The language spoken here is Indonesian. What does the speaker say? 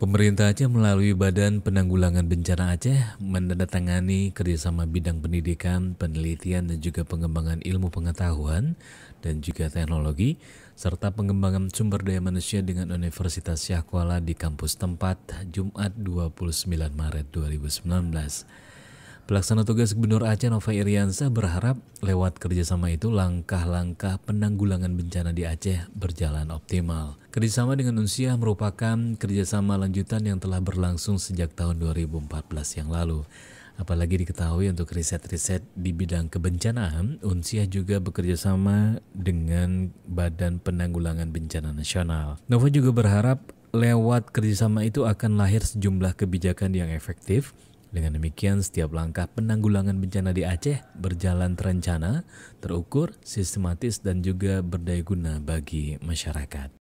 Pemerintah Aceh melalui Badan Penanggulangan Bencana Aceh menandatangani kerjasama bidang pendidikan, penelitian, dan juga pengembangan ilmu pengetahuan dan juga teknologi, serta pengembangan sumber daya manusia dengan Universitas Syahkuala di kampus tempat Jumat 29 Maret 2019. Pelaksana tugas Gubernur Aceh Nova Iriansa berharap lewat kerjasama itu langkah-langkah penanggulangan bencana di Aceh berjalan optimal. Kerjasama dengan UNSIA merupakan kerjasama lanjutan yang telah berlangsung sejak tahun 2014 yang lalu. Apalagi diketahui untuk riset-riset di bidang kebencanaan, UNSIA juga bekerjasama dengan Badan Penanggulangan Bencana Nasional. Nova juga berharap lewat kerjasama itu akan lahir sejumlah kebijakan yang efektif dengan demikian, setiap langkah penanggulangan bencana di Aceh berjalan terencana, terukur, sistematis, dan juga berdaya guna bagi masyarakat.